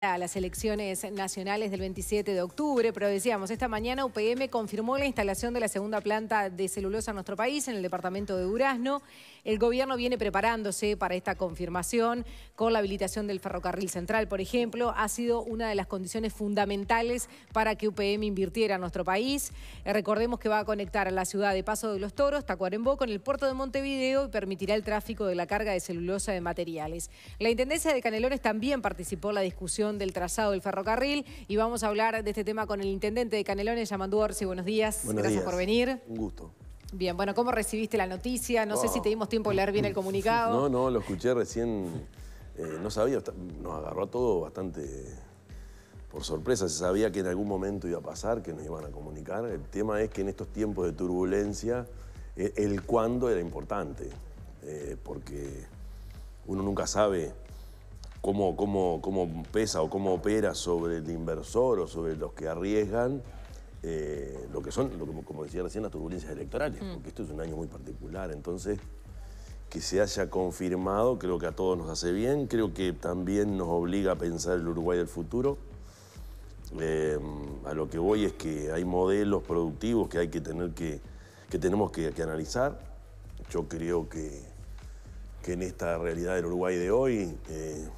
A las elecciones nacionales del 27 de octubre, pero decíamos, esta mañana UPM confirmó la instalación de la segunda planta de celulosa en nuestro país, en el departamento de Durazno. El gobierno viene preparándose para esta confirmación con la habilitación del ferrocarril central, por ejemplo. Ha sido una de las condiciones fundamentales para que UPM invirtiera en nuestro país. Eh, recordemos que va a conectar a la ciudad de Paso de los Toros, Tacuarembó, con el puerto de Montevideo y permitirá el tráfico de la carga de celulosa de materiales. La Intendencia de Canelones también participó en la discusión del trazado del ferrocarril y vamos a hablar de este tema con el intendente de Canelones, Yamandu Orsi. Buenos días, gracias por venir. Un gusto. Bien, bueno, ¿cómo recibiste la noticia? No sé oh. si te dimos tiempo de leer bien el comunicado. No, no, lo escuché recién, eh, no sabía, nos agarró todo bastante por sorpresa. Se sabía que en algún momento iba a pasar, que nos iban a comunicar. El tema es que en estos tiempos de turbulencia, eh, el cuándo era importante, eh, porque uno nunca sabe cómo, cómo, pesa o cómo opera sobre el inversor o sobre los que arriesgan eh, lo que son, como decía recién, las turbulencias electorales, mm. porque esto es un año muy particular. Entonces, que se haya confirmado, creo que a todos nos hace bien, creo que también nos obliga a pensar el Uruguay del futuro. Eh, a lo que voy es que hay modelos productivos que hay que tener que, que tenemos que, analizar. Yo creo que, que en esta realidad del Uruguay de hoy eh,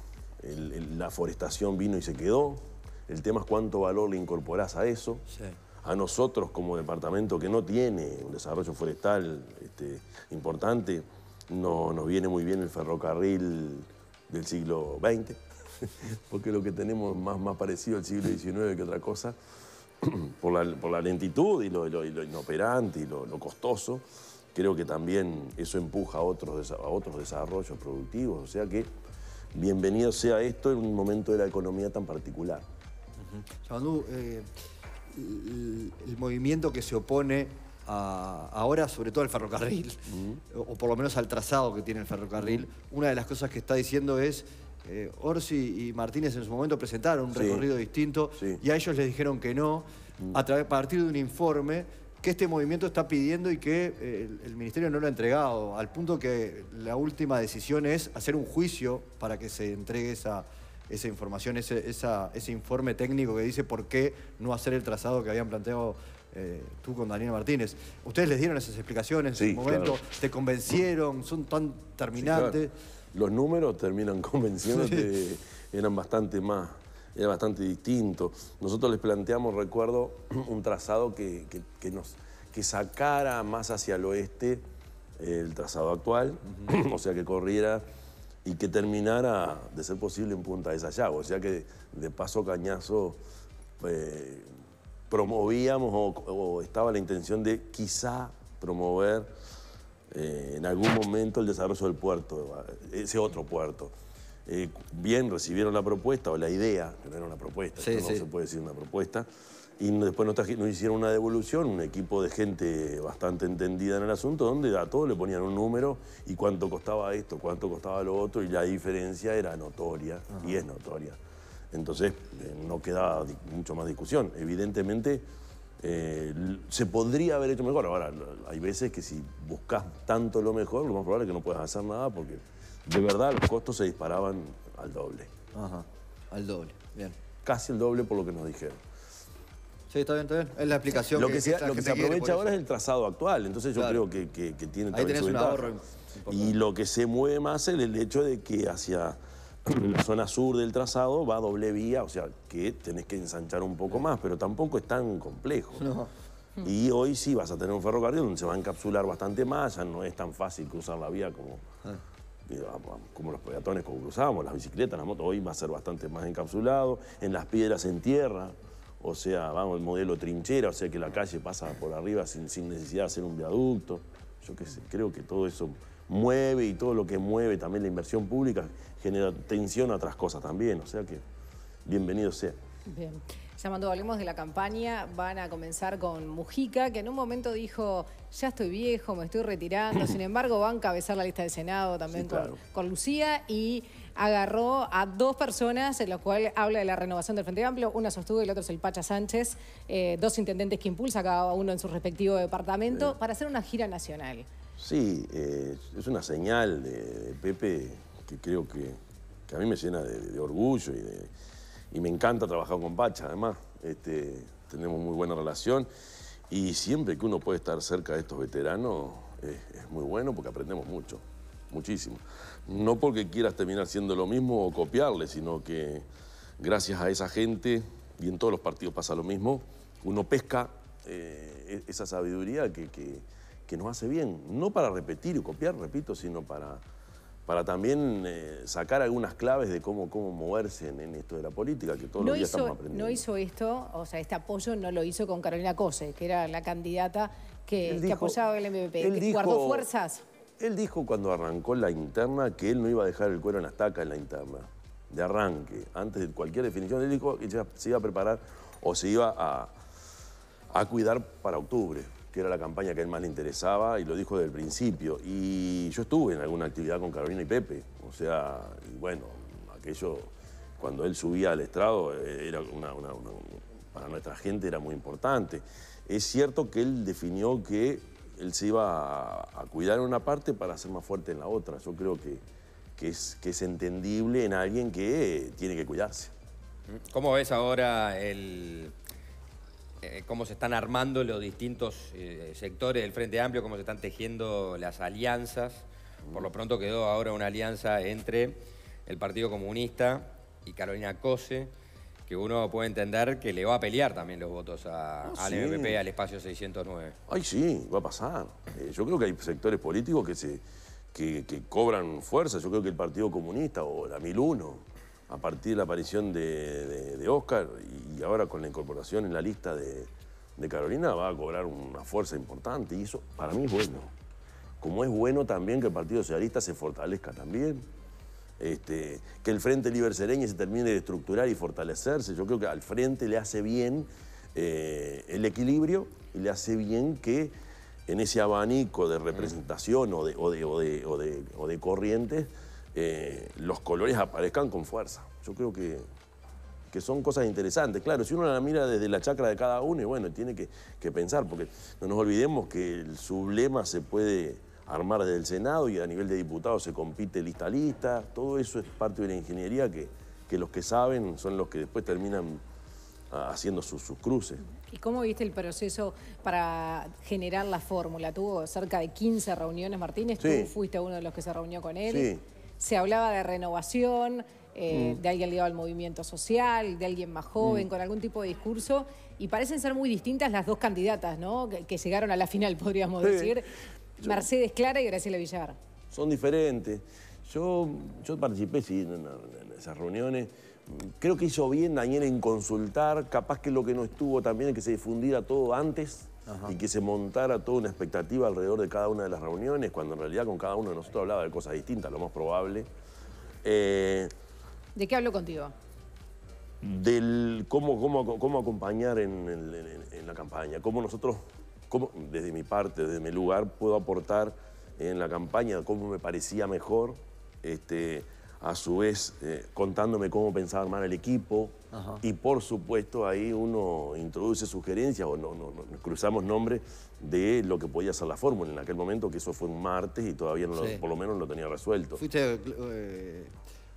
la forestación vino y se quedó. El tema es cuánto valor le incorporás a eso. A nosotros como departamento que no tiene un desarrollo forestal este, importante, no, nos viene muy bien el ferrocarril del siglo XX, porque lo que tenemos más, más parecido al siglo XIX que otra cosa, por la, lentitud y lo, inoperante y lo, costoso, creo que también eso empuja a otros, a otros desarrollos productivos, o sea que bienvenido sea esto en un momento de la economía tan particular. Chabandú eh, el, movimiento que se opone ahora, sobre todo al ferrocarril, o, por lo menos al trazado que tiene el ferrocarril, una de las cosas que está diciendo es... Eh, Orsi y Martínez en su momento presentaron un recorrido distinto y a ellos les dijeron que no, a partir de un informe que este movimiento está pidiendo y que eh, el, Ministerio no lo ha entregado, al punto que la última decisión es hacer un juicio para que se entregue esa, esa información, ese, ese informe técnico que dice por qué no hacer el trazado que habían planteado eh, tú con Daniel Martínez. Ustedes les dieron esas explicaciones en ese momento, te convencieron, son tan terminantes. Los números terminan convenciéndote, eran bastante más era bastante distinto. Nosotros les planteamos, recuerdo, un trazado que, nos, que sacara más hacia el oeste el trazado actual, o sea, que corriera y que terminara, de ser posible, en Punta de Sallago, O sea, que de paso cañazo eh, promovíamos o, estaba la intención de quizá promover eh, en algún momento el desarrollo del puerto, eh, ese otro puerto. Eh, bien recibieron la propuesta o la idea, que no era una propuesta, no se puede decir una propuesta, y después nos, hicieron una devolución, un equipo de gente bastante entendida en el asunto, donde a todos le ponían un número y cuánto costaba esto, cuánto costaba lo otro, y la diferencia era notoria, y es notoria. Entonces eh, no quedaba mucho más discusión. Evidentemente eh, se podría haber hecho mejor. Ahora, hay veces que si buscas tanto lo mejor, lo más probable es que no puedas hacer nada porque de verdad los costos se disparaban al doble. Ajá, al doble, bien. Casi el doble por lo que nos dijeron. Sí, está bien, está bien. Es la explicación Lo que, se, lo que se aprovecha ahora es el trazado actual. Entonces yo creo que, tiene Ahí un Y lo que se mueve más es el hecho de que hacia la zona sur del trazado va doble vía, o sea que tenés que ensanchar un poco más, pero tampoco es tan complejo. No. Y hoy sí vas a tener un ferrocarril donde se va a encapsular bastante más, ya no es tan fácil cruzar la vía como, ah. Ah, pues, como los peatones como cruzamos, las bicicletas, la moto, hoy va a ser bastante más encapsulado, en las piedras en tierra, o sea, vamos, el modelo trinchera, o sea que la calle pasa por arriba sin, necesidad de hacer un viaducto. Yo qué sé, creo que todo eso mueve y todo lo que mueve también la inversión pública genera tensión a otras cosas también, o sea que bienvenido sea. Bien. Ya mandó, hablemos de la campaña, van a comenzar con Mujica, que en un momento dijo, ya estoy viejo, me estoy retirando. Sin embargo, va a encabezar la lista de Senado también con, Lucía y agarró a dos personas, en las cuales habla de la renovación del Frente Amplio. Una sostuvo y el otro es el Pacha Sánchez. Eh, dos intendentes que impulsa cada uno en su respectivo departamento para hacer una gira nacional. Sí, eh, es una señal de, Pepe que creo que, a mí me llena de orgullo y de y me encanta trabajar con Pacha, además. Este, tenemos muy buena relación y siempre que uno puede estar cerca de estos veteranos es muy bueno porque aprendemos mucho, muchísimo. No porque quieras terminar siendo lo mismo o copiarle, sino que gracias a esa gente, y en todos los partidos pasa lo mismo, uno pesca eh, e-, esa sabiduría que, que nos hace bien, no para repetir y copiar, repito, sino para para también eh, sacar algunas claves de cómo, cómo moverse en, esto de la política, que todos los días estamos aprendiendo. No hizo esto, o sea, este apoyo no lo hizo con Carolina Cose, que era la candidata que, apoyaba el MPP, que guardó fuerzas. Él dijo cuando arrancó la interna que él no iba a dejar el cuero en la estaca en la interna, de arranque, antes de cualquier definición. Él dijo que se iba a preparar o se iba a cuidar para octubre que era la campaña que a él más le interesaba, y lo dijo desde el principio. Y yo estuve en alguna actividad con Carolina y Pepe, o sea, y bueno, aquello, cuando él subía al estrado, eh, era para nuestra gente era muy importante. Es cierto que él definió que él se iba a, cuidar en una parte para ser más fuerte en la otra. Yo creo que, que, es, que es entendible en alguien que tiene que cuidarse. ¿Cómo ves ahora el eh, cómo se están armando los distintos eh, sectores del Frente Amplio, cómo se están tejiendo las alianzas. Por lo pronto quedó ahora una alianza entre el Partido Comunista y Carolina Cose, que uno puede entender que le va a pelear también los votos ah, al MPP, al espacio 609. Ay, sí, va a pasar. Eh, yo creo que hay sectores políticos que, se, que, que cobran fuerza. Yo creo que el Partido Comunista o la 1001 a partir de la aparición de, Oscar y ahora con la incorporación en la lista de, Carolina va a cobrar una fuerza importante y eso para mí es bueno. Como es bueno también que el Partido Socialista se fortalezca también, este, que el Frente Liber se termine de estructurar y fortalecerse. Yo creo que al Frente le hace bien eh, el equilibrio y le hace bien que en ese abanico de representación o de, corrientes eh, los colores aparezcan con fuerza. Yo creo que, que son cosas interesantes. Claro, si uno la mira desde la chacra de cada uno, y bueno, tiene que, pensar, porque no nos olvidemos que el sublema se puede armar desde el Senado y a nivel de diputados se compite lista a lista. Todo eso es parte de la ingeniería que, que los que saben son los que después terminan ah, haciendo sus, cruces. ¿Y cómo viste el proceso para generar la fórmula? Tuvo cerca de 15 reuniones, Martínez. Tú fuiste uno de los que se reunió con él. Sí se hablaba de renovación, eh, mm. de alguien ligado al movimiento social, de alguien más joven, mm. con algún tipo de discurso. Y parecen ser muy distintas las dos candidatas, ¿no? Que, llegaron a la final, podríamos decir. Mercedes Clara y Graciela Villar. Son diferentes. Yo, participé, en, en, esas reuniones. Creo que hizo bien Daniel en consultar, capaz que lo que no estuvo también es que se difundiera todo antes y que se montara toda una expectativa alrededor de cada una de las reuniones, cuando en realidad con cada uno de nosotros hablaba de cosas distintas, lo más probable. Eh, ¿De qué hablo contigo? Del cómo, cómo, acompañar en, la campaña, cómo nosotros, cómo, desde mi parte, desde mi lugar, puedo aportar en la campaña, cómo me parecía mejor. Este, a su vez eh, contándome cómo pensaba armar el equipo. Y por supuesto ahí uno introduce sugerencias o no, no, cruzamos nombres de lo que podía ser la fórmula en aquel momento, que eso fue un martes y todavía por lo menos no lo tenía resuelto. Fuiste eh,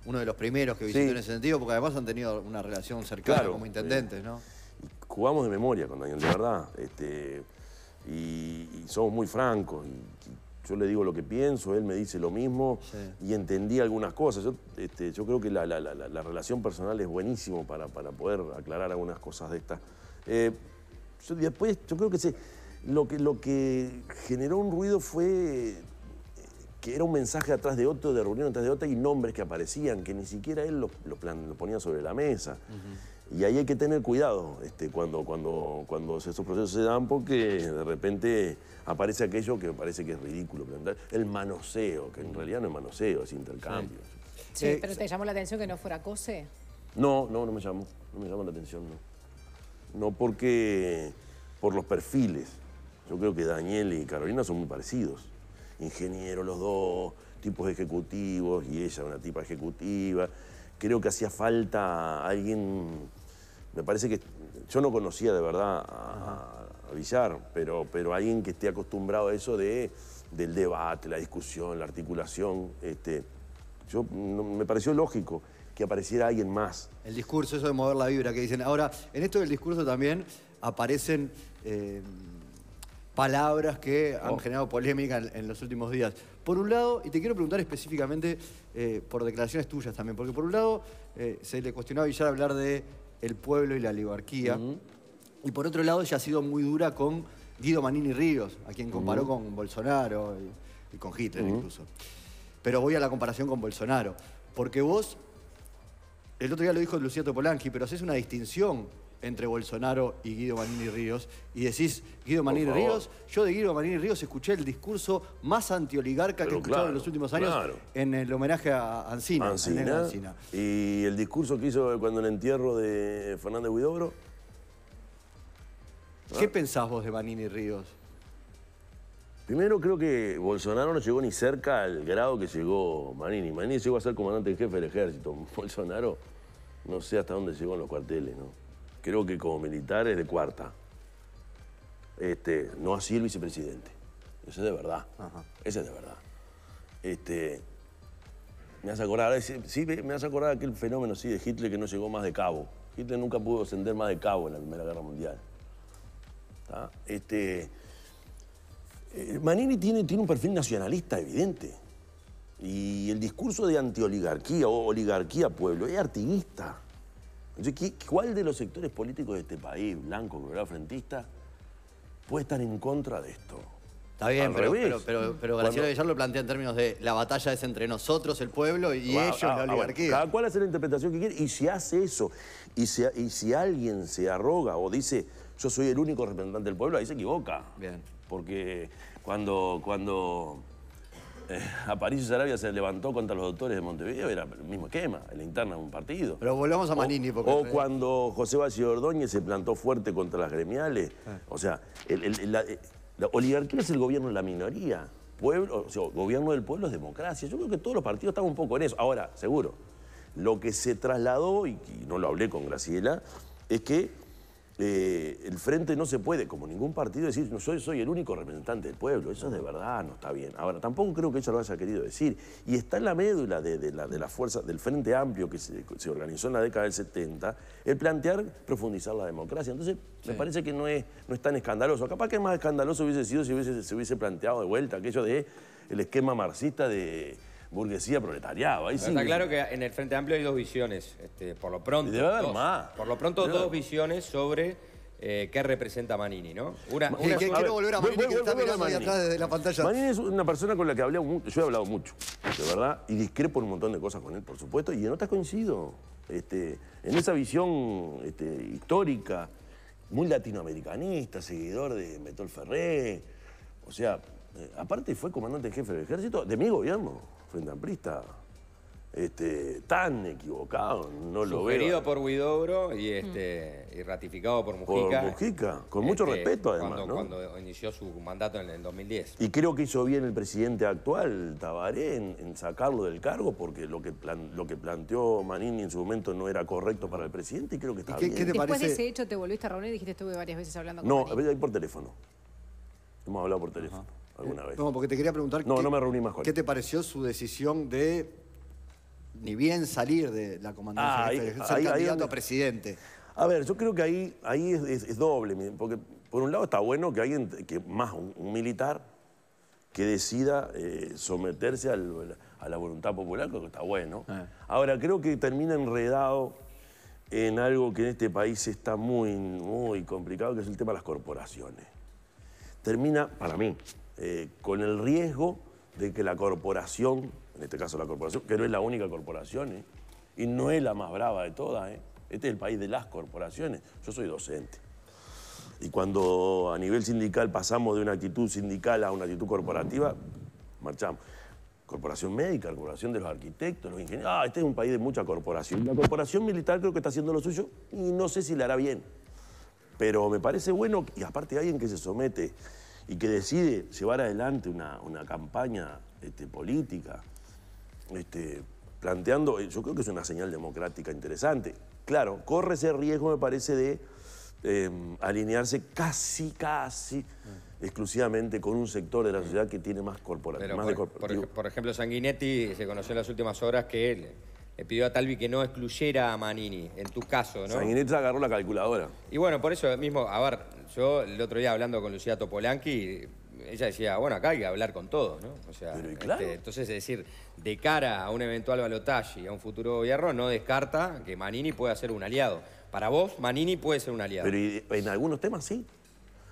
uno de los primeros que visitó en ese sentido, porque además han tenido una relación cercana como intendentes, eh, ¿no? Jugamos de memoria con Daniel, de verdad. Este, y, somos muy francos yo le digo lo que pienso, él me dice lo mismo y entendí algunas cosas. Yo, este, creo que la, relación personal es buenísimo para, poder aclarar algunas cosas de estas. Eh, después, yo creo que, lo que lo que generó un ruido fue eh, que era un mensaje atrás de otro, de reunión atrás de otra y nombres que aparecían, que ni siquiera él lo, ponía sobre la mesa. Y ahí hay que tener cuidado este, cuando, cuando, cuando esos procesos se dan porque de repente aparece aquello que parece que es ridículo el manoseo, que en realidad no es manoseo, es intercambio. Sí, eh, pero ¿te llamó la atención que no fuera COSE? No, no, no me llamó, no me llamó la atención, no. No porque, por los perfiles. Yo creo que Daniel y Carolina son muy parecidos. Ingenieros los dos, tipos ejecutivos, y ella una tipa ejecutiva. Creo que hacía falta alguien me parece que yo no conocía de verdad a, Villar, pero, pero alguien que esté acostumbrado a eso de, del debate, la discusión, la articulación, este, yo, me pareció lógico que apareciera alguien más. El discurso, eso de mover la vibra que dicen. Ahora, en esto del discurso también aparecen eh, palabras que han oh. generado polémica en, los últimos días. Por un lado, y te quiero preguntar específicamente eh, por declaraciones tuyas también, porque por un lado eh, se le cuestionaba a Villar hablar de el pueblo y la oligarquía. Y por otro lado, ella ha sido muy dura con Guido Manini Ríos, a quien comparó con Bolsonaro y, con Hitler incluso. Pero voy a la comparación con Bolsonaro, porque vos, el otro día lo dijo Lucía Topolangi, pero haces una distinción entre Bolsonaro y Guido Manini Ríos y decís, Guido Manini Ríos, yo de Guido Manini Ríos escuché el discurso más antioligarca que he escuchado en los últimos años en el homenaje a Ancina, Ancina, Y el discurso que hizo cuando el entierro de Fernández Huidobro. ¿Qué ah. pensás vos de Manini Ríos? Primero creo que Bolsonaro no llegó ni cerca al grado que llegó Manini. Manini llegó a ser comandante en jefe del ejército. Bolsonaro no sé hasta dónde llegó en los cuarteles, ¿no? creo que como militar es de cuarta. Este, no así el vicepresidente. Ese es de verdad. Ese es de verdad. Este, me hace acordar, sí, me hace acordar aquel fenómeno sí, de Hitler que no llegó más de cabo. Hitler nunca pudo ascender más de cabo en la Primera Guerra Mundial. Este, eh, Manini tiene, tiene un perfil nacionalista evidente. Y el discurso de antioligarquía o oligarquía pueblo es artiguista. ¿Cuál de los sectores políticos de este país, blanco, rural, frentista, puede estar en contra de esto? Está bien, pero, pero, pero, Villar lo plantea en términos de la batalla es entre nosotros, el pueblo, y ellos, ah, la ah, oligarquía. ¿Cuál cada hace la interpretación que quiere, y si hace eso, y si, alguien se arroga o dice yo soy el único representante del pueblo, ahí se equivoca. Bien. Porque cuando, cuando eh, París y Sarabia se levantó contra los doctores de Montevideo, era el mismo esquema, la interna de un partido. Pero volvamos a Manini. Porque... O, cuando José Valle Ordóñez se plantó fuerte contra las gremiales. Ah. O sea, eh, la, oligarquía es el gobierno de la minoría. Pueblo, o gobierno del pueblo es democracia. Yo creo que todos los partidos están un poco en eso. Ahora, seguro, lo que se trasladó, y no lo hablé con Graciela, es que eh, el frente no se puede, como ningún partido, decir, no soy, soy el único representante del pueblo. Eso de verdad no está bien. Ahora, tampoco creo que ella lo haya querido decir. Y está en la médula de, la, de fuerza, del Frente Amplio que se, organizó en la década del 70, el plantear profundizar la democracia. Entonces, me parece que no es, no es tan escandaloso. Capaz que más escandaloso hubiese sido si hubiese, se hubiese planteado de vuelta aquello de el esquema marxista de burguesía proletariado. está claro que en el Frente Amplio hay dos visiones, este, por lo pronto. Por lo pronto, dos visiones sobre eh, qué representa Manini, ¿no? Una, eh, quiero volver a Manini, desde la pantalla. Manini es una persona con la que yo he hablado mucho, de verdad, y discrepo en un montón de cosas con él, por supuesto, y en otras coincido. Este, en esa visión este, histórica, muy latinoamericanista, seguidor de Metol Ferré, o sea, eh, aparte fue comandante jefe del ejército de mi gobierno frente este, tan equivocado, no lo veo. Sugerido por Huidobro y, este, y ratificado por Mujica. Mujica, con mucho este, respeto además, cuando, inició su mandato en el 2010. Y creo que hizo bien el presidente actual, Tabaré, en, sacarlo del cargo porque lo que, lo que planteó Manini en su momento no era correcto para el presidente y creo que está bien. ¿qué Después de ese hecho te volviste a reunir y dijiste estuve varias veces hablando con No, Manini. por teléfono. Hemos hablado por teléfono alguna eh, vez. No, porque te quería preguntar. No, qué, me ¿Qué te pareció su decisión de ni bien salir de la comandancia ah, ser candidato a presidente? A ver, yo creo que ahí, ahí es, doble, porque por un lado está bueno que alguien, que más un, militar, que decida eh, someterse a la voluntad popular, creo que está bueno. Ah. Ahora, creo que termina enredado en algo que en este país está muy, muy complicado, que es el tema de las corporaciones. Termina, para mí, eh, con el riesgo de que la corporación, en este caso la corporación, que no es la única corporación, eh, y no es la más brava de todas, eh, este es el país de las corporaciones, yo soy docente. Y cuando a nivel sindical pasamos de una actitud sindical a una actitud corporativa, marchamos. Corporación médica, corporación de los arquitectos, los ingenieros. Ah, este es un país de mucha corporación. La corporación militar creo que está haciendo lo suyo y no sé si le hará bien. Pero me parece bueno, y aparte hay alguien que se somete y que decide llevar adelante una, una campaña este, política, este, planteando, eh, yo creo que es una señal democrática interesante. Claro, corre ese riesgo, me parece, de em, alinearse casi, casi exclusivamente con un sector de la sociedad que tiene más corporación. por, ejemplo, Sanguinetti se conoció en las últimas horas que él le pidió a Talvi que no excluyera a Manini, en tu caso, ¿no? Sanguineta agarró la calculadora. Y bueno, por eso mismo, a ver, yo el otro día hablando con Lucía Topolanqui, ella decía, bueno, acá hay que hablar con todos, ¿no? O sea, este, entonces, es decir, de cara a un eventual balotaje y a un futuro gobierno, no descarta que Manini pueda ser un aliado. Para vos, Manini puede ser un aliado. Pero en algunos temas sí.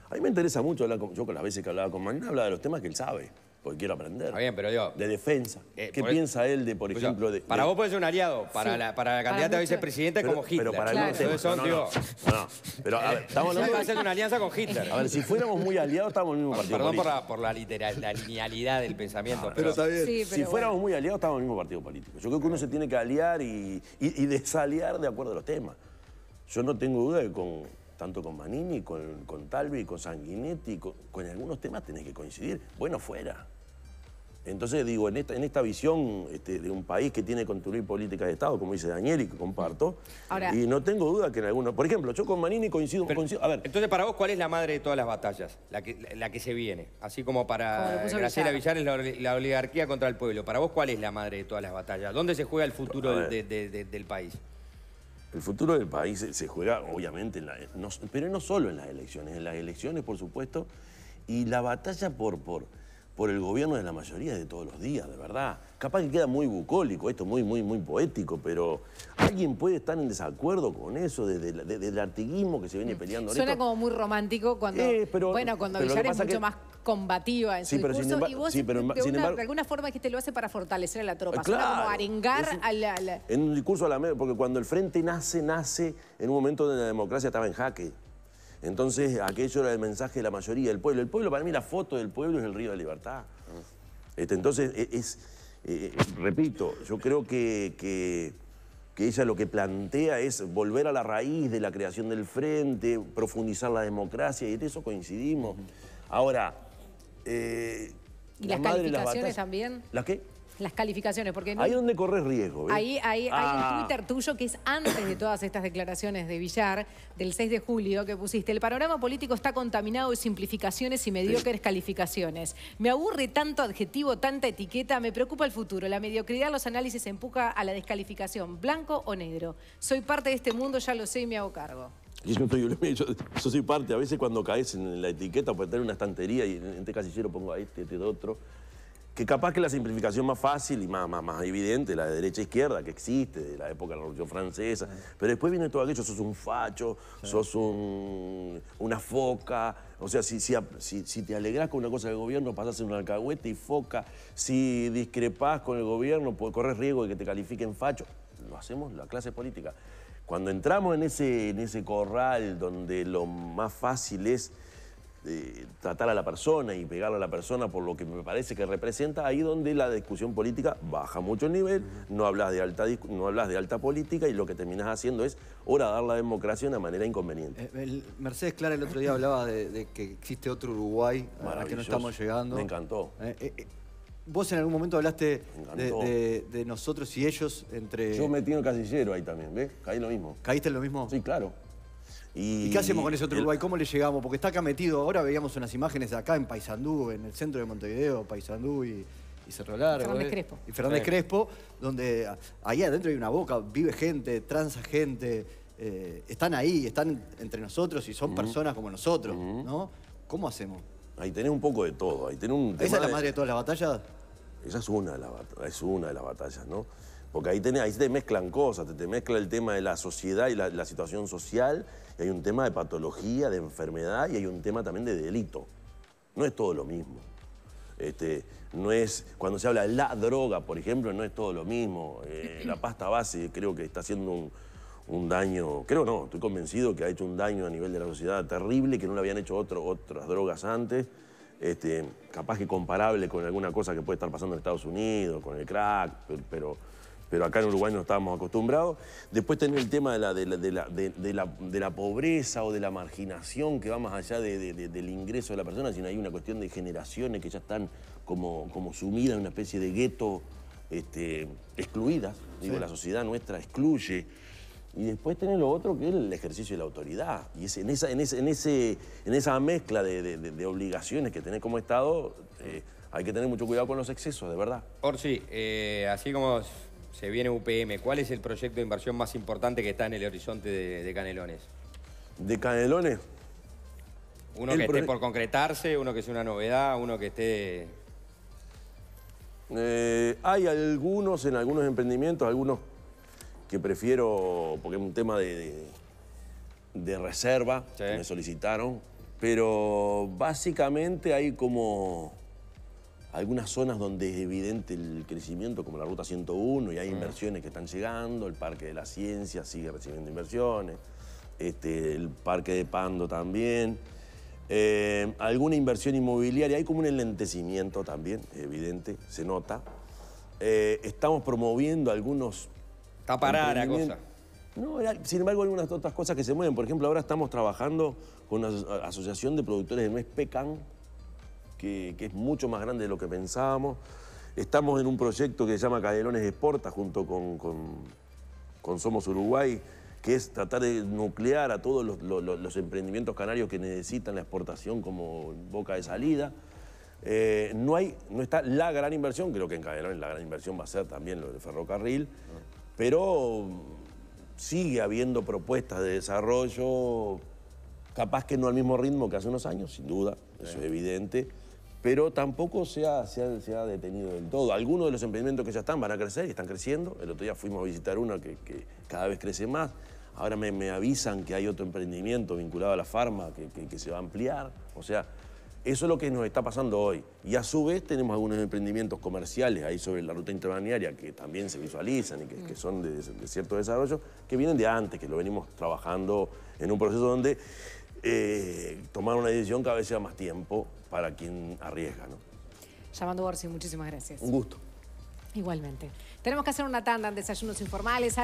A mí me interesa mucho hablar con, yo con las veces que hablaba con Manini, hablaba de los temas que él sabe porque quiero aprender. Está bien, pero yo... De defensa. Eh, ¿Qué piensa él de, por pues, ejemplo, de. Para vos puede ser un aliado, para, la, candidata a vicepresidente como Hitler. Pero para claro. el no, no, Pero a ver, estamos hablando. hacer una alianza con Hitler. A ver, si fuéramos muy aliados, estamos en el mismo partido. político. Perdón por la, literal, linealidad del pensamiento. pero, está bien. si fuéramos muy aliados, estamos en el mismo partido político. Yo creo que uno se tiene que aliar y, desaliar de acuerdo a los temas. Yo no tengo duda de que con tanto con Manini, con, con Talvi, con Sanguinetti, con, algunos temas tenés que coincidir. Bueno, fuera. Entonces digo, en esta, visión este, de un país que tiene que construir políticas de Estado, como dice Daniel y que comparto, y no tengo duda que en algunos... Por ejemplo, yo con Manini coincido, Entonces, para vos, ¿cuál es la madre de todas las batallas? La que, la, que se viene. Así como para Graciela Villar, es la, oligarquía contra el pueblo. Para vos, ¿cuál es la madre de todas las batallas? ¿Dónde se juega el futuro del país? El futuro del país se juega, obviamente, pero no solo en las elecciones, en las elecciones, por supuesto, y la batalla por, por, el gobierno de la mayoría de todos los días, de verdad. Capaz que queda muy bucólico, esto muy, muy, muy poético, pero alguien puede estar en desacuerdo con eso, desde, el, artiguismo que se viene mm. peleando. Suena como muy romántico cuando, eh, bueno, cuando Villar es mucho más combativa en su discurso. pero de, alguna forma dijiste, lo hace para fortalecer a la tropa. Ah, claro, como arengar a, la, En un discurso a la... Porque cuando el frente nace, nace en un momento donde la democracia estaba en jaque. Entonces, aquello era el mensaje de la mayoría del pueblo. El pueblo, para mí, la foto del pueblo es el Río de Libertad. Este, entonces, e-, es... E-, e-, repito, yo creo que, que, que, ella lo que plantea es volver a la raíz de la creación del frente, profundizar la democracia, y en eso coincidimos. Ahora, eh, ¿Y las calificaciones también? ¿Las qué? Las calificaciones, porque... No... Ahí donde corres riesgo. ¿eh? Ahí, hay un ah. Twitter tuyo que es antes de todas estas declaraciones de Villar, del 6 de julio, que pusiste. El panorama político está contaminado de simplificaciones y mediocres calificaciones. Me aburre tanto adjetivo, tanta etiqueta, me preocupa el futuro. La mediocridad, los análisis empuja a la descalificación, blanco o negro. Soy parte de este mundo, ya lo sé y me hago cargo yo soy parte, a veces cuando caes en la etiqueta, puedes tener una estantería y en este casillero pongo a este, este, otro. Que capaz que la simplificación más fácil y más, más, evidente, la de derecha izquierda, que existe, de la época de la Revolución Francesa. Pero después viene todo aquello, sos un facho, sos un, una foca. O sea, si, si, si te alegrás con una cosa del gobierno, pasás en un alcahuete y foca. Si discrepás con el gobierno, pues corres riesgo de que te califiquen facho. Lo hacemos la clase política. Cuando entramos en ese, en ese corral donde lo más fácil es eh, tratar a la persona y pegar a la persona por lo que me parece que representa, ahí donde la discusión política baja mucho el nivel, no hablas de alta, no hablas de alta política y lo que terminas haciendo es dar la democracia de una manera inconveniente. Eh, Mercedes Clara el otro día hablaba de, que existe otro Uruguay al que no estamos llegando. Me encantó. Eh, Vos en algún momento hablaste de, nosotros y ellos entre... Yo metí en el casillero ahí también, ¿ves? Caí lo mismo. ¿Caíste en lo mismo? Sí, claro. ¿Y, qué hacemos con ese otro Uruguay? ¿Cómo le llegamos? Porque está acá metido, ahora veíamos unas imágenes de acá en Paysandú, en el centro de Montevideo, Paysandú y, Cerro Largo. Fernández ¿eh? Crespo. Y Fernández Crespo, donde ahí adentro hay una boca, vive gente, transa gente, eh, están ahí, están entre nosotros y son personas como nosotros, ¿no? ¿Cómo hacemos? Ahí tenés un poco de todo. Ahí tenés un ¿Esa es la madre de, todas las batallas? Esa es una de las, es una de las batallas, ¿no? Porque ahí, te mezclan cosas, te, mezcla el tema de la sociedad y la, situación social, y hay un tema de patología, de enfermedad, y hay un tema también de delito. No es todo lo mismo. Este, no es, cuando se habla de la droga, por ejemplo, no es todo lo mismo. Eh, la pasta base creo que está haciendo un, un daño, creo no, estoy convencido que ha hecho un daño a nivel de la sociedad terrible que no lo habían hecho otras drogas antes, este, capaz que comparable con alguna cosa que puede estar pasando en Estados Unidos, con el crack, pero, pero acá en Uruguay no estábamos acostumbrados. Después tener el tema de la, de la, pobreza o de la marginación que va más allá del ingreso de la persona, sino hay una cuestión de generaciones que ya están como, como sumidas en una especie de gueto. Este, excluidas, digo, la sociedad nuestra excluye y después tenés lo otro que es el ejercicio de la autoridad. Y en, esa, en, ese, en, esa mezcla de, obligaciones que tenés como Estado, eh, hay que tener mucho cuidado con los excesos, de verdad. Orsi, eh, así como se viene UPM, ¿cuál es el proyecto de inversión más importante que está en el horizonte de, Canelones? ¿De Canelones? Uno que esté por concretarse, uno que sea una novedad, uno que esté... Eh, hay algunos, en algunos emprendimientos, algunos que prefiero, porque es un tema de, reserva, que me solicitaron, pero básicamente hay como algunas zonas donde es evidente el crecimiento, como la Ruta 101, y hay mm. inversiones que están llegando, el Parque de la Ciencia sigue recibiendo inversiones, este, el Parque de Pando también, eh, alguna inversión inmobiliaria, hay como un enlentecimiento también, evidente, se nota. Eh, estamos promoviendo algunos Está parada cosa. No, sin embargo, hay unas otras cosas que se mueven. Por ejemplo, ahora estamos trabajando con una asociación de productores de nuez pecan, que, es mucho más grande de lo que pensábamos. Estamos en un proyecto que se llama Cadelones Exporta, junto con, con, Somos Uruguay, que es tratar de nuclear a todos los, emprendimientos canarios que necesitan la exportación como boca de salida. Eh, no, hay, no está la gran inversión, creo que en Cadelones la gran inversión va a ser también lo del ferrocarril, pero sigue habiendo propuestas de desarrollo, capaz que no al mismo ritmo que hace unos años, sin duda, eso es evidente, pero tampoco se ha, se, ha, detenido del todo. Algunos de los emprendimientos que ya están van a crecer y están creciendo. El otro día fuimos a visitar uno que, cada vez crece más. Ahora me, avisan que hay otro emprendimiento vinculado a la farma que, que se va a ampliar. O sea, eso es lo que nos está pasando hoy. Y a su vez tenemos algunos emprendimientos comerciales ahí sobre la ruta interbalnearia que también se visualizan y que, son de, cierto desarrollo, que vienen de antes, que lo venimos trabajando en un proceso donde eh, tomar una decisión cada vez sea más tiempo para quien arriesga. ¿no? Llamando Borsi, muchísimas gracias. Un gusto. Igualmente. Tenemos que hacer una tanda en desayunos informales.